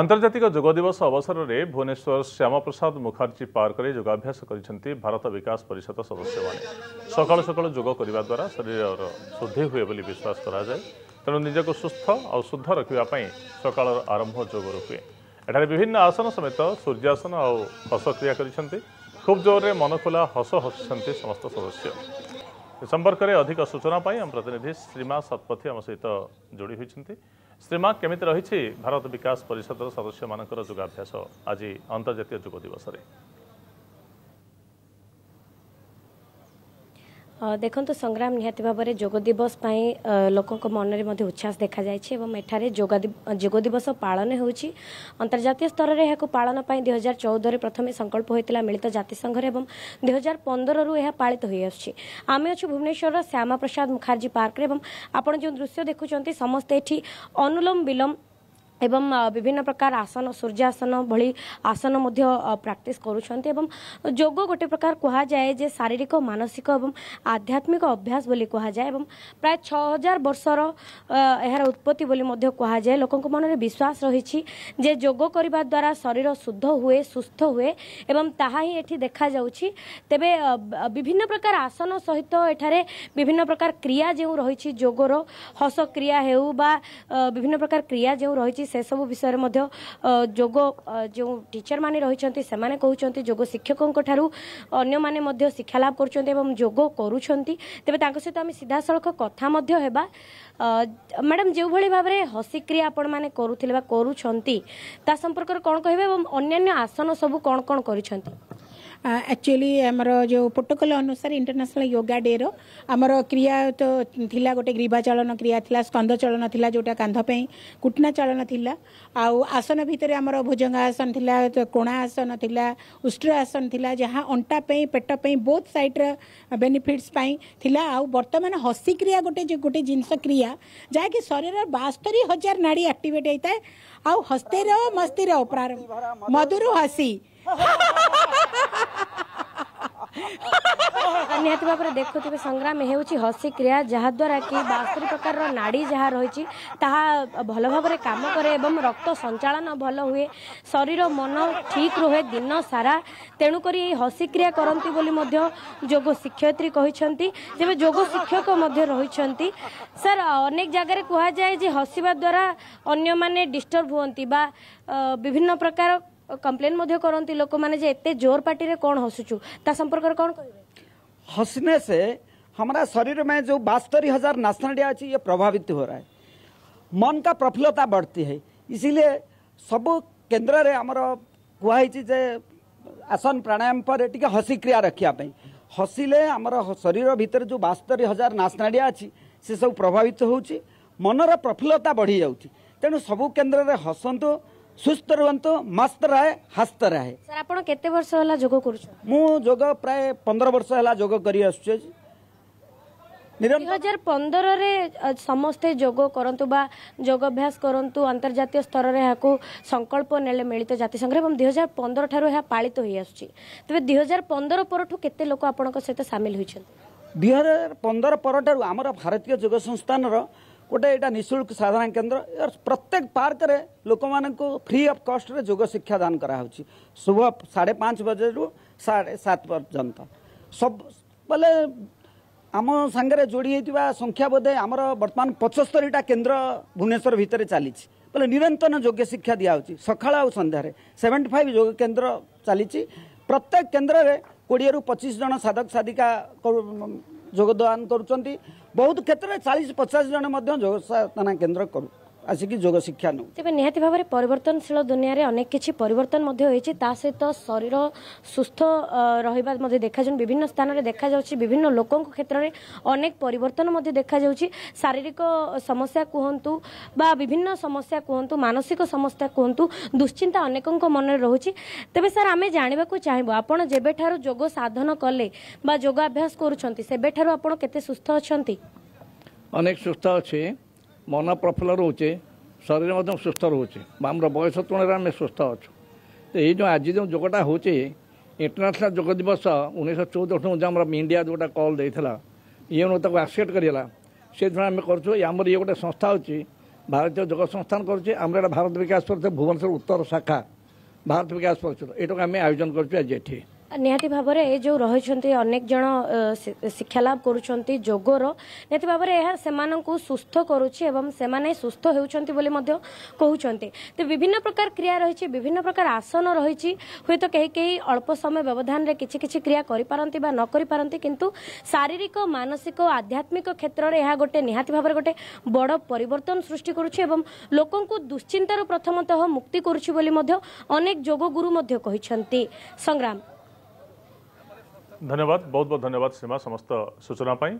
আন্তর্জাতিক যোগ দিবস অবসরের ভুবনেশ্বর শ্যামাপ্রসাদ মুখার্জী পার্কে যোগাভ্যাস করেছেন ভারত বিকাশ পরিষদ সদস্য মানে সকাল সকাল যোগ করা দ্বারা শরীরর শুদ্ধি হুয়ে বলে বিশ্বাস করা যায় তেমন নিজক সুস্থ আুদ্ধ রাখা সকাল আরম্ভ যোগর হুয়ে এখানে বিভিন্ন আসন সমেত সূর্যাসন আশক্রিয়া করেছেন খুব জোরে মন খোলা হস হসুছেন সমস্ত সদস্য এ সম্পর্কের অধিক সূচনা আমার প্রতিনিধি শ্রীমা শতপথী আমার সহ যোড়ি হয়েছেন ଶ୍ରୀମା କେମିତି ରହିଛି ଭାରତ ବିକାଶ ପରିଷଦର ସଦସ୍ୟମାନଙ୍କର ଯୋଗାଭ୍ୟାସ ଆଜି ଅନ୍ତର୍ଜାତୀୟ ଯୋଗ ଦିବସରେ ଦେଖନ୍ତୁ ସଂଗ୍ରାମ ନିହାତି ଭାବରେ ଯୋଗ ଦିବସ ପାଇଁ ଲୋକଙ୍କ ମନରେ ମଧ୍ୟ ଉଚ୍ଛ୍ୱାସ ଦେଖାଯାଇଛି ଏବଂ ଏଠାରେ ଯୋଗ ଯୋଗ ଦିବସ ପାଳନ ହେଉଛି ଅନ୍ତର୍ଜାତୀୟ ସ୍ତରରେ ଏହାକୁ ପାଳନ ପାଇଁ ଦୁଇହଜାର ଚଉଦରେ ପ୍ରଥମେ ସଂକଳ୍ପ ହୋଇଥିଲା ମିଳିତ ଜାତିସଂଘରେ ଏବଂ ଦୁଇହଜାର ପନ୍ଦରରୁ ଏହା ପାଳିତ ହୋଇଆସୁଛି ଆମେ ଅଛୁ ଭୁବନେଶ୍ୱରର ଶ୍ୟାମାପ୍ରସାଦ ମୁଖାର୍ଜୀ ପାର୍କରେ ଏବଂ ଆପଣ ଯେଉଁ ଦୃଶ୍ୟ ଦେଖୁଛନ୍ତି ସମସ୍ତେ ଏଠି ଅନୁଲୋମ ବିଲୋମ ଏବଂ ବିଭିନ୍ନ ପ୍ରକାର ଆସନ ସୂର୍ଯ୍ୟାସନ ଭଳି ଆସନ ମଧ୍ୟ ପ୍ରାକ୍ଟିସ୍ କରୁଛନ୍ତି ଏବଂ ଯୋଗ ଗୋଟେ ପ୍ରକାର କୁହାଯାଏ ଯେ ଶାରୀରିକ ମାନସିକ ଏବଂ ଆଧ୍ୟାତ୍ମିକ ଅଭ୍ୟାସ ବୋଲି କୁହାଯାଏ ଏବଂ ପ୍ରାୟ ଛଅ ହଜାର ବର୍ଷର ଏହାର ଉତ୍ପତ୍ତି ବୋଲି ମଧ୍ୟ କୁହାଯାଏ ଲୋକଙ୍କ ମନରେ ବିଶ୍ୱାସ ରହିଛି ଯେ ଯୋଗ କରିବା ଦ୍ୱାରା ଶରୀର ଶୁଦ୍ଧ ହୁଏ ସୁସ୍ଥ ହୁଏ ଏବଂ ତାହା ହିଁ ଏଠି ଦେଖାଯାଉଛି ତେବେ ବିଭିନ୍ନ ପ୍ରକାର ଆସନ ସହିତ ଏଠାରେ ବିଭିନ୍ନ ପ୍ରକାର କ୍ରିୟା ଯେଉଁ ରହିଛି ଯୋଗର ହସ କ୍ରିୟା ହେଉ ବା ବିଭିନ୍ନ ପ୍ରକାର କ୍ରିୟା ଯେଉଁ ରହିଛି ସେସବୁ ବିଷୟରେ ମଧ୍ୟ ଯୋଗ ଯେଉଁ ଟିଚରମାନେ ରହିଛନ୍ତି ସେମାନେ କହୁଛନ୍ତି ଯୋଗ ଶିକ୍ଷକଙ୍କ ଠାରୁ ଅନ୍ୟମାନେ ମଧ୍ୟ ଶିକ୍ଷା ଲାଭ କରୁଛନ୍ତି ଏବଂ ଯୋଗ କରୁଛନ୍ତି ତେବେ ତାଙ୍କ ସହିତ ଆମେ ସିଧାସଳଖ କଥା ମଧ୍ୟ ହେବା ମ୍ୟାଡ଼ାମ୍ ଯେଉଁଭଳି ଭାବରେ ହସିକ୍ରିୟା ଆପଣମାନେ କରୁଥିଲେ ବା କରୁଛନ୍ତି ତା ସମ୍ପର୍କରେ କ'ଣ କହିବେ ଏବଂ ଅନ୍ୟାନ୍ୟ ଆସନ ସବୁ କ'ଣ କ'ଣ କରିଛନ୍ତି एक्चुअली आमर जो प्रोटोकल अनुसार इंटरनेशनल योगा डे रम क्रिया तो थी गोटे ग्रीवा चलन क्रिया था स्कंद चलन थी जोटा कांधपाई कुटना चलन थी आसन भितर आम भुजंग आसन थी कोणासन थी उष्ट्र आसन थी जहाँ अंटापी पेटपी बोथ सैड्र बेनिफिट्स बर्तमान हसी क्रिया गोटे गोटे जिनस क्रिया जहाँकि शरीर बास्तरी हजार नाड़ी एक्टिवेट होता है आउ हस्ते रहो मस्ती रहो प्रारंभ मधुर हसी ନିହାତି ଭାବରେ ଦେଖୁଥିବେ ସଂଗ୍ରାମ ହେଉଛି ହସିକ୍ରିୟା ଯାହାଦ୍ୱାରା କି ବାସ୍ତରୀ ପ୍ରକାରର ନାଡ଼ି ଯାହା ରହିଛି ତାହା ଭଲ ଭାବରେ କାମ କରେ ଏବଂ ରକ୍ତ ସଞ୍ଚାଳନ ଭଲ ହୁଏ ଶରୀର ମନ ଠିକ୍ ରୁହେ ଦିନ ସାରା ତେଣୁକରି ଏହି ହସିକ୍ରିୟା କରନ୍ତି ବୋଲି ମଧ୍ୟ ଯୋଗ ଶିକ୍ଷୟିତ୍ରୀ କହିଛନ୍ତି ଯେବେ ଯୋଗ ଶିକ୍ଷକ ମଧ୍ୟ ରହିଛନ୍ତି ସାର୍ ଅନେକ ଜାଗାରେ କୁହାଯାଏ ଯେ ହସିବା ଦ୍ୱାରା ଅନ୍ୟମାନେ ଡିଷ୍ଟର୍ବ ହୁଅନ୍ତି ବା ବିଭିନ୍ନ ପ୍ରକାର କମ୍ପ୍ଲେନ୍ ମଧ୍ୟ କରନ୍ତି ଲୋକମାନେ ଯେ ଏତେ ଜୋର ପାଟିରେ କ'ଣ ହସୁଛୁ ତା ସମ୍ପର୍କରେ କ'ଣ କହିବେ हंसने से हमारा शरीर में जो बास्तरी हजार नाशनडिया अच्छी ये प्रभावित हो रहा है मन का प्रफुल्लता बढ़ती है इसीलिए सब केन्द्र में आमर कहु आसन प्राणायाम पर हसी क्रिया रखापी हसिले आमर शरीर भितर जो बास्तरी हजार नाशनाडिया अच्छी से सब प्रभावित हो मनर प्रफुल्लता बढ़ी जाऊँ तेणु सबू केन्द्र हसतु ସୁସ୍ଥ ରୁହନ୍ତୁ ମସ୍ତ ରହେ ହସ୍ତ ରହେ ସାର୍ ଆପଣ କେତେ ବର୍ଷ ହେଲା ଯୋଗ କରୁଛନ୍ତି ମୁଁ ଯୋଗ ପ୍ରାୟ ପନ୍ଦର ବର୍ଷ ହେଲା ଯୋଗ କରି ଆସୁଛି ଦୁଇ ହଜାର ପନ୍ଦରରେ ସମସ୍ତେ ଯୋଗ କରନ୍ତୁ ବା ଯୋଗାଭ୍ୟାସ କରନ୍ତୁ ଆନ୍ତର୍ଜାତୀୟ ସ୍ତରରେ ଏହାକୁ ସଂକଳ୍ପ ନେଲେ ମିଳିତ ଜାତିସଂଘରେ ଏବଂ ଦୁଇ ହଜାର ପନ୍ଦର ଠାରୁ ଏହା ପାଳିତ ହୋଇଆସୁଛି ତେବେ ଦୁଇ ହଜାର ପନ୍ଦର ପରଠୁ କେତେ ଲୋକ ଆପଣଙ୍କ ସହିତ ସାମିଲ ହୋଇଛନ୍ତି ଦୁଇ ହଜାର ପନ୍ଦର ପରଠାରୁ ଆମର ଭାରତୀୟ ଯୋଗ ସଂସ୍ଥାନର গোটে এটা নিঃশুল্ক সাধারণ কেন্দ্র প্রত্যেক পার্করে লোক ফ্রি অফ কষ্টরে যোগ শিক্ষা দান করা হচ্ছে শুভ সাড়ে পাঁচ বজে সাড়ে সাত পর্যন্ত সব বলে আম সাংরে যোড়ি হয়ে সংখ্যা বোধে আমার বর্তমান পঁচস্তরিটা কেন্দ্র ভুবনেশ্বর ভিতরে চালিছে বলে নিরন্তর যোগ শিক্ষা দিয়া হচ্ছে সকাল আউ সন্ধ্যার সেভেন্টি ফাইভ যোগ কেন্দ্র চালিছে প্রত্যেক কেন্দ্রে কোড়িয়ে পঁচিশ জন সাধক সাধিকা ଯୋଗଦାନ କରୁଛନ୍ତି ବହୁତ କ୍ଷେତ୍ରରେ ଚାଳିଶ ପଚାଶ ଜଣ ମଧ୍ୟ ଯୋଗ ସାଧନା କେନ୍ଦ୍ର କରୁ ଆସିକି ଯୋଗ ଶିକ୍ଷା ନେଉ ତେବେ ନିହାତି ଭାବରେ ପରିବର୍ତ୍ତନଶୀଳ ଦୁନିଆରେ ଅନେକ କିଛି ପରିବର୍ତ୍ତନ ମଧ୍ୟ ହୋଇଛି ତା ସହିତ ଶରୀର ସୁସ୍ଥ ରହିବା ମଧ୍ୟ ଦେଖାଯାଉଛି ବିଭିନ୍ନ ସ୍ଥାନରେ ଦେଖାଯାଉଛି ବିଭିନ୍ନ ଲୋକଙ୍କ କ୍ଷେତ୍ରରେ ଅନେକ ପରିବର୍ତ୍ତନ ମଧ୍ୟ ଦେଖାଯାଉଛି ଶାରୀରିକ ସମସ୍ୟା କୁହନ୍ତୁ ବା ବିଭିନ୍ନ ସମସ୍ୟା କୁହନ୍ତୁ ମାନସିକ ସମସ୍ୟା କୁହନ୍ତୁ ଦୁଶ୍ଚିନ୍ତା ଅନେକଙ୍କ ମନରେ ରହୁଛି ତେବେ ସାର୍ ଆମେ ଜାଣିବାକୁ ଚାହିଁବୁ ଆପଣ ଯେବେଠାରୁ ଯୋଗ ସାଧନ କଲେ ବା ଯୋଗ ଅଭ୍ୟାସ କରୁଛନ୍ତି ସେବେଠାରୁ ଆପଣ କେତେ ସୁସ୍ଥ ଅଛନ୍ତି ଅନେକ ସୁସ୍ଥ ଅଛି ମନ ପ୍ରଫୁଲ୍ଲ ରହୁଛେ ଶରୀର ମଧ୍ୟ ସୁସ୍ଥ ରହୁଛେ ବା ଆମର ବୟସ ତୁଳନାରେ ଆମେ ସୁସ୍ଥ ଅଛୁ ତ ଏଇ ଯେଉଁ ଆଜି ଯେଉଁ ଯୋଗଟା ହେଉଛି ଇଣ୍ଟରନ୍ୟାସନାଲ୍ ଯୋଗ ଦିବସ ଉଣେଇଶହ ଚଉଦଠୁ ଯେଉଁ ଆମର ଇଣ୍ଡିଆ ଯେଉଁଟା କଲ୍ ଦେଇଥିଲା ଇଏ ତାକୁ ଆକ୍ସେପ୍ଟ କରିଗଲା ସେଥିପାଇଁ ଆମେ କରୁଛୁ ଆମର ଇଏ ଗୋଟେ ସଂସ୍ଥା ହେଉଛି ଭାରତୀୟ ଯୋଗ ସଂସ୍ଥାନ କରୁଛି ଆମର ଏଇଟା ଭାରତ ବିକାଶ ପରିଷଦ ଭୁବନେଶ୍ୱର ଉତ୍ତର ଶାଖା ଭାରତ ବିକାଶ ପରିଷଦ ଏଇଟାକୁ ଆମେ ଆୟୋଜନ କରୁଛୁ ଆଜି ଏଠି ନିହାତି ଭାବରେ ଏ ଯେଉଁ ରହିଛନ୍ତି ଅନେକ ଜଣ ଶିକ୍ଷାଲାଭ କରୁଛନ୍ତି ଯୋଗର ନିହାତି ଭାବରେ ଏହା ସେମାନଙ୍କୁ ସୁସ୍ଥ କରୁଛି ଏବଂ ସେମାନେ ସୁସ୍ଥ ହେଉଛନ୍ତି ବୋଲି ମଧ୍ୟ କହୁଛନ୍ତି ତ ବିଭିନ୍ନ ପ୍ରକାର କ୍ରିୟା ରହିଛି ବିଭିନ୍ନ ପ୍ରକାର ଆସନ ରହିଛି ହୁଏତ କେହି କେହି ଅଳ୍ପ ସମୟ ବ୍ୟବଧାନରେ କିଛି କିଛି କ୍ରିୟା କରିପାରନ୍ତି ବା ନ କରିପାରନ୍ତି କିନ୍ତୁ ଶାରୀରିକ ମାନସିକ ଆଧ୍ୟାତ୍ମିକ କ୍ଷେତ୍ରରେ ଏହା ଗୋଟେ ନିହାତି ଭାବରେ ଗୋଟେ ବଡ଼ ପରିବର୍ତ୍ତନ ସୃଷ୍ଟି କରୁଛି ଏବଂ ଲୋକଙ୍କୁ ଦୁଶ୍ଚିନ୍ତାରୁ ପ୍ରଥମତଃ ମୁକ୍ତି କରୁଛି ବୋଲି ମଧ୍ୟ ଅନେକ ଯୋଗ ଗୁରୁ ମଧ୍ୟ କହିଛନ୍ତି ସଂଗ୍ରାମ धन्यवाद बहुत बहुत धन्यवाद सीमा समस्त सूचनापी